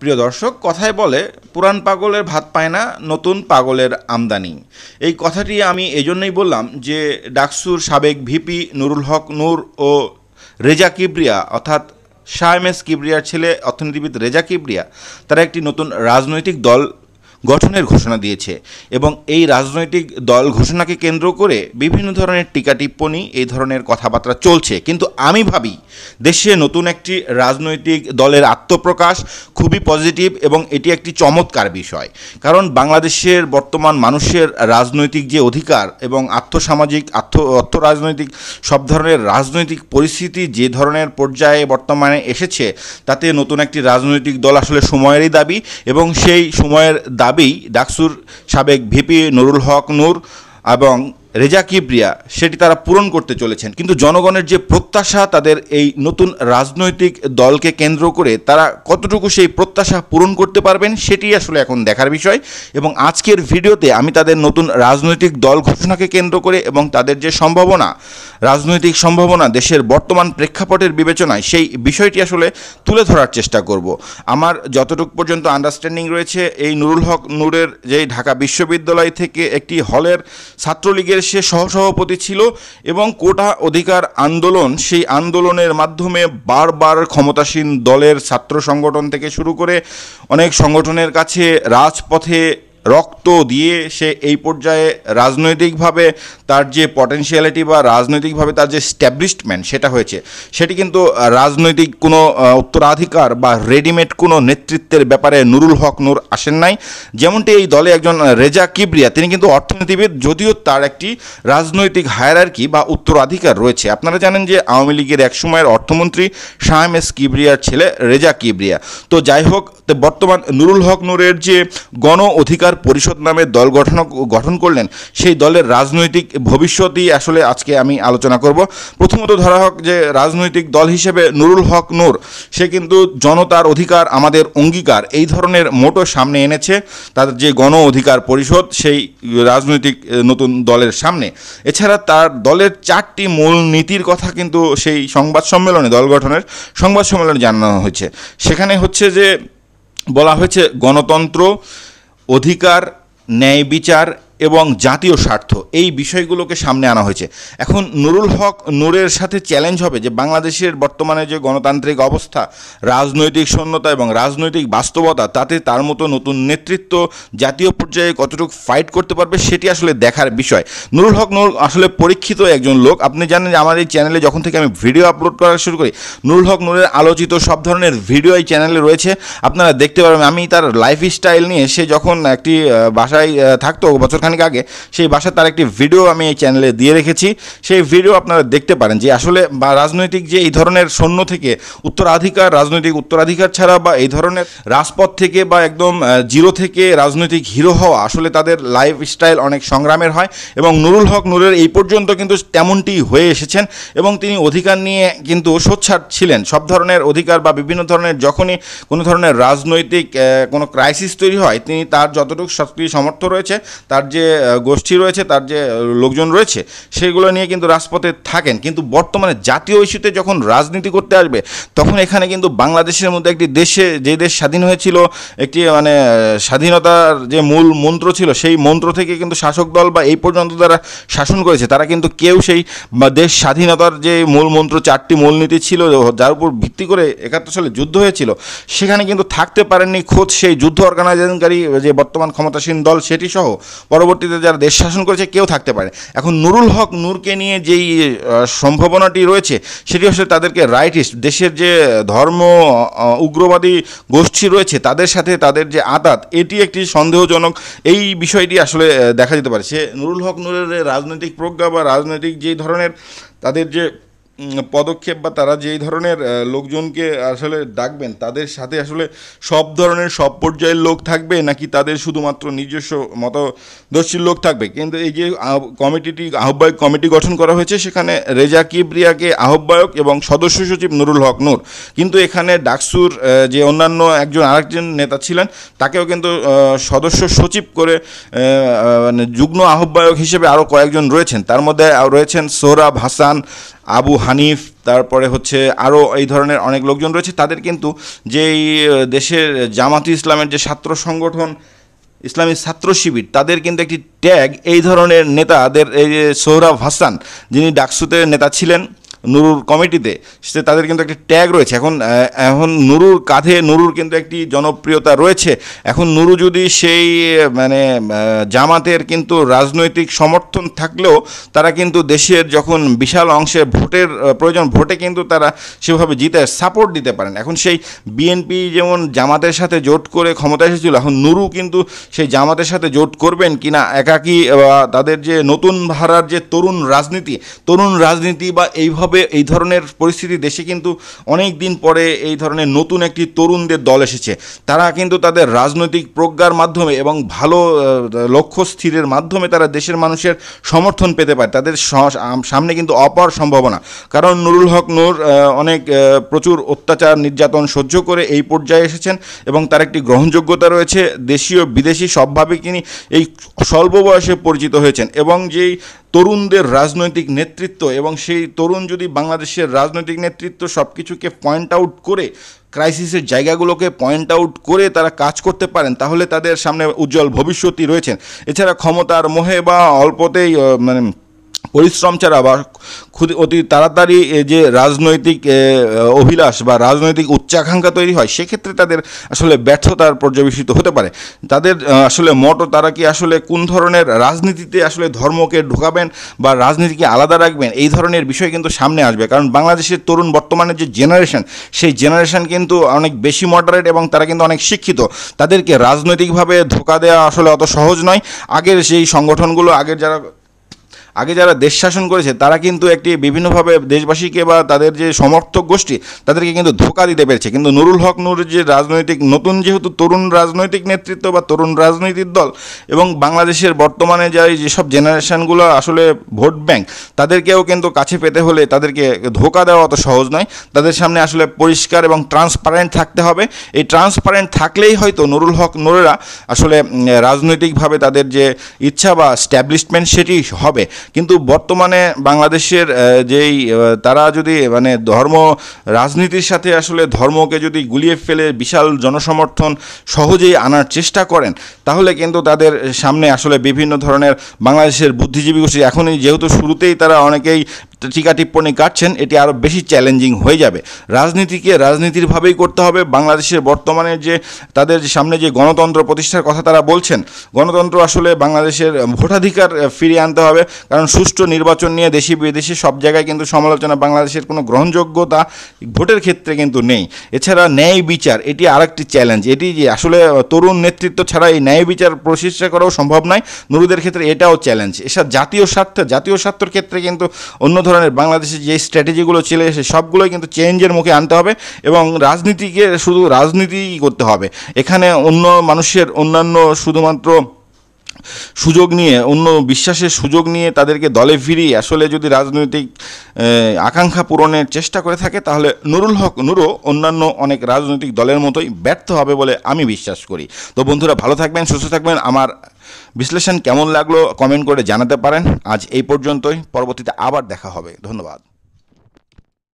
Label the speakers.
Speaker 1: প্রিয় দর্শক কথায় বলে পুরান পাগলের ভাত পায় না নতুন পাগলের আমদানি এই কথাটি আমি এজন্যই বললাম যে ডাকসুর সাবেক ভিপি নুরুল হক নূর ও রেজা কিবরিয়া অর্থাৎ শাহ এম এস কিবরিয়ার ছেলে অর্থনীতিবিদ রেজা কিবরিয়া তারা একটি নতুন রাজনৈতিক দল গঠনের ঘোষণা দিয়েছে এবং এই রাজনৈতিক দল ঘোষণাকে কেন্দ্র করে বিভিন্ন ধরনের টিকা টিপ্পণী এই ধরনের কথাবার্তা চলছে কিন্তু আমি ভাবি দেশে নতুন একটি রাজনৈতিক দলের আত্মপ্রকাশ খুবই পজিটিভ এবং এটি একটি চমৎকার বিষয় কারণ বাংলাদেশের বর্তমান মানুষের রাজনৈতিক যে অধিকার এবং আত্মসামাজিক আত্ম অর্থরাজনৈতিক সব ধরনের রাজনৈতিক পরিস্থিতি যে ধরনের পর্যায়ে বর্তমানে এসেছে তাতে নতুন একটি রাজনৈতিক দল আসলে সময়েরই দাবি এবং সেই সময়ের দাবি দাবি ডাকসুর সাবেক ভিপি নুরুল হক নূর এবং রেজা কিবরিয়া সেটি তারা পূরণ করতে চলেছেন কিন্তু জনগণের যে প্রত্যাশা তাদের এই নতুন রাজনৈতিক দলকে কেন্দ্র করে তারা কতটুকু সেই প্রত্যাশা পূরণ করতে পারবেন সেটি আসলে এখন দেখার বিষয় এবং আজকের ভিডিওতে আমি তাদের নতুন রাজনৈতিক দল ঘোষণাকে কেন্দ্র করে এবং তাদের যে সম্ভাবনা রাজনৈতিক সম্ভাবনা দেশের বর্তমান প্রেক্ষাপটের বিবেচনায় সেই বিষয়টি আসলে তুলে ধরার চেষ্টা করব আমার যতটুকু পর্যন্ত আন্ডারস্ট্যান্ডিং রয়েছে এই নুরুল হক নূরের যেই ঢাকা বিশ্ববিদ্যালয় থেকে একটি হলের ছাত্রলীগের সে সহসভাপতি ছিল এবং কোটা অধিকার আন্দোলন সেই আন্দোলনের মাধ্যমে বারবার ক্ষমতাসীন দলের ছাত্র সংগঠন থেকে শুরু করে অনেক সংগঠনের কাছে রাজপথে রক্ত দিয়ে সে এই পর্যায়ে রাজনৈতিকভাবে তার যে পটেনশিয়ালিটি বা রাজনৈতিকভাবে তার যে স্ট্যাবলিশমেন্ট সেটা হয়েছে সেটি কিন্তু রাজনৈতিক কোনো উত্তরাধিকার বা রেডিমেড কোনো নেতৃত্বের ব্যাপারে নুরুল হক নূর আসেন নাই যেমনটি এই দলে একজন রেজা কিবরিয়া তিনি কিন্তু অর্থনীতিবিদ যদিও তার একটি রাজনৈতিক হায়ারার্কি বা উত্তরাধিকার রয়েছে আপনারা জানেন যে আওয়ামী লীগের একসময়ের অর্থমন্ত্রী শাহম এস কিবরিয়ার ছেলে রেজা কিবরিয়া তো যাই হোক বর্তমান নুরুল হক নূরের যে গণ অধিকার পরিষদ নামে দল গঠন গঠন করলেন সেই দলের রাজনৈতিক ভবিষ্যতই আসলে আজকে আমি আলোচনা করব প্রথমত ধরা হোক যে রাজনৈতিক দল হিসেবে নুরুল হক নূর সে কিন্তু জনতার অধিকার আমাদের অঙ্গীকার এই ধরনের মোটো সামনে এনেছে তাদের যে গণ অধিকার পরিষদ সেই রাজনৈতিক নতুন দলের সামনে এছাড়া তার দলের চারটি মূল নীতির কথা কিন্তু সেই সংবাদ সম্মেলনে দল গঠনের সংবাদ সম্মেলনে জানানো হয়েছে সেখানে হচ্ছে যে বলা হয়েছে গণতন্ত্র অধিকার ন্যায় বিচার এবং জাতীয় স্বার্থ এই বিষয়গুলোকে সামনে আনা হয়েছে এখন নুরুল হক নূরের সাথে চ্যালেঞ্জ হবে যে বাংলাদেশের বর্তমানে যে গণতান্ত্রিক অবস্থা রাজনৈতিক শূন্যতা এবং রাজনৈতিক বাস্তবতা তাতে তার মতো নতুন নেতৃত্ব জাতীয় পর্যায়ে কতটুকু ফাইট করতে পারবে সেটি আসলে দেখার বিষয় নুরুল হক নূর আসলে পরীক্ষিত একজন লোক আপনি জানেন যে আমার এই চ্যানেলে যখন থেকে আমি ভিডিও আপলোড করা শুরু করি নুরুল হক নূরের আলোচিত সব ধরনের ভিডিও এই চ্যানেলে রয়েছে আপনারা দেখতে পারবেন আমি তার লাইফ স্টাইল নিয়ে সে যখন একটি বাসায় থাকতো বছর সপ্তাহখানেক আগে সেই বাসার তার একটি ভিডিও আমি এই চ্যানেলে দিয়ে রেখেছি সেই ভিডিও আপনারা দেখতে পারেন যে আসলে বা রাজনৈতিক যে এই ধরনের সৈন্য থেকে উত্তরাধিকার রাজনৈতিক উত্তরাধিকার ছাড়া বা এই ধরনের রাজপথ থেকে বা একদম জিরো থেকে রাজনৈতিক হিরো হওয়া আসলে তাদের লাইফ স্টাইল অনেক সংগ্রামের হয় এবং নুরুল হক নুরের এই পর্যন্ত কিন্তু তেমনটি হয়ে এসেছেন এবং তিনি অধিকার নিয়ে কিন্তু সোচ্ছার ছিলেন সব ধরনের অধিকার বা বিভিন্ন ধরনের যখনই কোনো ধরনের রাজনৈতিক কোনো ক্রাইসিস তৈরি হয় তিনি তার যতটুকু সত্যি সমর্থ রয়েছে তার যে যে গোষ্ঠী রয়েছে তার যে লোকজন রয়েছে সেগুলো নিয়ে কিন্তু রাজপথে থাকেন কিন্তু বর্তমানে জাতীয় ইস্যুতে যখন রাজনীতি করতে আসবে তখন এখানে কিন্তু বাংলাদেশের মধ্যে একটি দেশে যে দেশ স্বাধীন হয়েছিল একটি মানে স্বাধীনতার যে মূল মন্ত্র ছিল সেই মন্ত্র থেকে কিন্তু শাসক দল বা এই পর্যন্ত তারা শাসন করেছে তারা কিন্তু কেউ সেই দেশ স্বাধীনতার যে মূল মন্ত্র চারটি মূলনীতি ছিল যার উপর ভিত্তি করে একাত্তর সালে যুদ্ধ হয়েছিল সেখানে কিন্তু থাকতে পারেননি খোঁজ সেই যুদ্ধ অর্গানাইজেশনকারী যে বর্তমান ক্ষমতাসীন দল সেটি সহ পর পরবর্তীতে যারা দেশ শাসন করেছে কেউ থাকতে পারে এখন নুরুল হক নূরকে নিয়ে যেই সম্ভাবনাটি রয়েছে সেটি আসলে তাদেরকে রাইটিস্ট দেশের যে ধর্ম উগ্রবাদী গোষ্ঠী রয়েছে তাদের সাথে তাদের যে আতাত এটি একটি সন্দেহজনক এই বিষয়টি আসলে দেখা যেতে পারে সে নুরুল হক নূরের রাজনৈতিক প্রজ্ঞা বা রাজনৈতিক যে ধরনের তাদের যে পদক্ষেপ বা তারা যেই ধরনের লোকজনকে আসলে ডাকবেন তাদের সাথে আসলে সব ধরনের সব পর্যায়ের লোক থাকবে নাকি তাদের শুধুমাত্র নিজস্ব মতদর্শীর লোক থাকবে কিন্তু এই যে কমিটিটি আহ্বায়ক কমিটি গঠন করা হয়েছে সেখানে রেজা কিবরিয়াকে আহ্বায়ক এবং সদস্য সচিব নুরুল হক নূর কিন্তু এখানে ডাকসুর যে অন্যান্য একজন আরেকজন নেতা ছিলেন তাকেও কিন্তু সদস্য সচিব করে মানে যুগ্ম আহ্বায়ক হিসেবে আরও কয়েকজন রয়েছেন তার মধ্যে রয়েছেন সোহরাব হাসান আবু হানিফ তারপরে হচ্ছে আরও এই ধরনের অনেক লোকজন রয়েছে তাদের কিন্তু যেই দেশের জামাতি ইসলামের যে ছাত্র সংগঠন ইসলামী ছাত্র শিবির তাদের কিন্তু একটি ট্যাগ এই ধরনের নেতাদের এই যে সোহরাব হাসান যিনি ডাকসুতে নেতা ছিলেন নুরুর কমিটিতে সে তাদের কিন্তু একটি ট্যাগ রয়েছে এখন এখন নুরুর কাঁধে নুরুর কিন্তু একটি জনপ্রিয়তা রয়েছে এখন নুরু যদি সেই মানে জামাতের কিন্তু রাজনৈতিক সমর্থন থাকলেও তারা কিন্তু দেশের যখন বিশাল অংশে ভোটের প্রয়োজন ভোটে কিন্তু তারা সেভাবে জিতে সাপোর্ট দিতে পারেন এখন সেই বিএনপি যেমন জামাতের সাথে জোট করে ক্ষমতা এসেছিল এখন নুরু কিন্তু সেই জামাতের সাথে জোট করবেন কি না একাকি তাদের যে নতুন ভাড়ার যে তরুণ রাজনীতি তরুণ রাজনীতি বা এইভাবে তবে এই ধরনের পরিস্থিতি দেশে কিন্তু অনেক দিন পরে এই ধরনের নতুন একটি তরুণদের দল এসেছে তারা কিন্তু তাদের রাজনৈতিক প্রজ্ঞার মাধ্যমে এবং ভালো লক্ষ্য স্থিরের মাধ্যমে তারা দেশের মানুষের সমর্থন পেতে পারে তাদের সামনে কিন্তু অপার সম্ভাবনা কারণ নুরুল হক নূর অনেক প্রচুর অত্যাচার নির্যাতন সহ্য করে এই পর্যায়ে এসেছেন এবং তার একটি গ্রহণযোগ্যতা রয়েছে দেশীয় বিদেশি সবভাবে তিনি এই স্বল্প বয়সে পরিচিত হয়েছেন এবং যেই তরুণদের রাজনৈতিক নেতৃত্ব এবং সেই তরুণ যদি বাংলাদেশের রাজনৈতিক নেতৃত্ব সব কিছুকে পয়েন্ট আউট করে ক্রাইসিসের জায়গাগুলোকে পয়েন্ট আউট করে তারা কাজ করতে পারেন তাহলে তাদের সামনে উজ্জ্বল ভবিষ্যৎই রয়েছেন এছাড়া ক্ষমতার মোহে বা অল্পতেই মানে পরিশ্রম ছাড়া বা খুদ অতি তাড়াতাড়ি যে রাজনৈতিক অভিলাষ বা রাজনৈতিক উচ্চাকাঙ্ক্ষা তৈরি হয় সেক্ষেত্রে তাদের আসলে ব্যর্থতার পর্যবেসিত হতে পারে তাদের আসলে মটো তারা কি আসলে কোন ধরনের রাজনীতিতে আসলে ধর্মকে ঢোকাবেন বা রাজনীতিকে আলাদা রাখবেন এই ধরনের বিষয় কিন্তু সামনে আসবে কারণ বাংলাদেশের তরুণ বর্তমানে যে জেনারেশন সেই জেনারেশন কিন্তু অনেক বেশি মডারেট এবং তারা কিন্তু অনেক শিক্ষিত তাদেরকে রাজনৈতিকভাবে ধোকা দেওয়া আসলে অত সহজ নয় আগের সেই সংগঠনগুলো আগের যারা আগে যারা দেশ শাসন করেছে তারা কিন্তু একটি বিভিন্নভাবে দেশবাসীকে বা তাদের যে সমর্থক গোষ্ঠী তাদেরকে কিন্তু ধোকা দিতে পেরেছে কিন্তু নুরুল হক নুর যে রাজনৈতিক নতুন যেহেতু তরুণ রাজনৈতিক নেতৃত্ব বা তরুণ রাজনৈতিক দল এবং বাংলাদেশের বর্তমানে যে যেসব জেনারেশানগুলো আসলে ভোট ব্যাংক তাদেরকেও কিন্তু কাছে পেতে হলে তাদেরকে ধোকা দেওয়া অত সহজ নয় তাদের সামনে আসলে পরিষ্কার এবং ট্রান্সপারেন্ট থাকতে হবে এই ট্রান্সপারেন্ট থাকলেই হয়তো নুরুল হক নুরেরা আসলে রাজনৈতিকভাবে তাদের যে ইচ্ছা বা স্ট্যাবলিশমেন্ট সেটি হবে কিন্তু বর্তমানে বাংলাদেশের যেই তারা যদি মানে ধর্ম রাজনীতির সাথে আসলে ধর্মকে যদি গুলিয়ে ফেলে বিশাল জনসমর্থন সহজেই আনার চেষ্টা করেন তাহলে কিন্তু তাদের সামনে আসলে বিভিন্ন ধরনের বাংলাদেশের বুদ্ধিজীবী গোষ্ঠী এখনই যেহেতু শুরুতেই তারা অনেকেই টিকা টিপ্পণী কাটছেন এটি আরও বেশি চ্যালেঞ্জিং হয়ে যাবে রাজনীতিকে রাজনীতিরভাবেই করতে হবে বাংলাদেশের বর্তমানে যে তাদের সামনে যে গণতন্ত্র প্রতিষ্ঠার কথা তারা বলছেন গণতন্ত্র আসলে বাংলাদেশের ভোটাধিকার ফিরিয়ে আনতে হবে কারণ সুষ্ঠু নির্বাচন নিয়ে দেশি বিদেশি সব জায়গায় কিন্তু সমালোচনা বাংলাদেশের কোনো গ্রহণযোগ্যতা ভোটের ক্ষেত্রে কিন্তু নেই এছাড়া ন্যায় বিচার এটি আরেকটি চ্যালেঞ্জ এটি যে আসলে তরুণ নেতৃত্ব ছাড়া এই ন্যায় বিচার প্রতিষ্ঠা করাও সম্ভব নয় নুরুদের ক্ষেত্রে এটাও চ্যালেঞ্জ এসব জাতীয় স্বার্থ জাতীয় স্বার্থের ক্ষেত্রে কিন্তু অন্য ধরনের ধরনের বাংলাদেশের যে স্ট্র্যাটেজিগুলো ছিল সে সবগুলোই কিন্তু চেঞ্জের মুখে আনতে হবে এবং রাজনীতিকে শুধু রাজনীতি করতে হবে এখানে অন্য মানুষের অন্যান্য শুধুমাত্র সুযোগ নিয়ে অন্য বিশ্বাসের সুযোগ নিয়ে তাদেরকে দলে ফিরিয়ে আসলে যদি রাজনৈতিক আকাঙ্ক্ষা পূরণের চেষ্টা করে থাকে তাহলে নুরুল হক নুরো অন্যান্য অনেক রাজনৈতিক দলের মতোই ব্যর্থ হবে বলে আমি বিশ্বাস করি তো বন্ধুরা ভালো থাকবেন সুস্থ থাকবেন আমার বিশ্লেষণ কেমন লাগলো কমেন্ট করে জানাতে পারেন আজ এই পর্যন্তই পরবর্তীতে আবার দেখা হবে ধন্যবাদ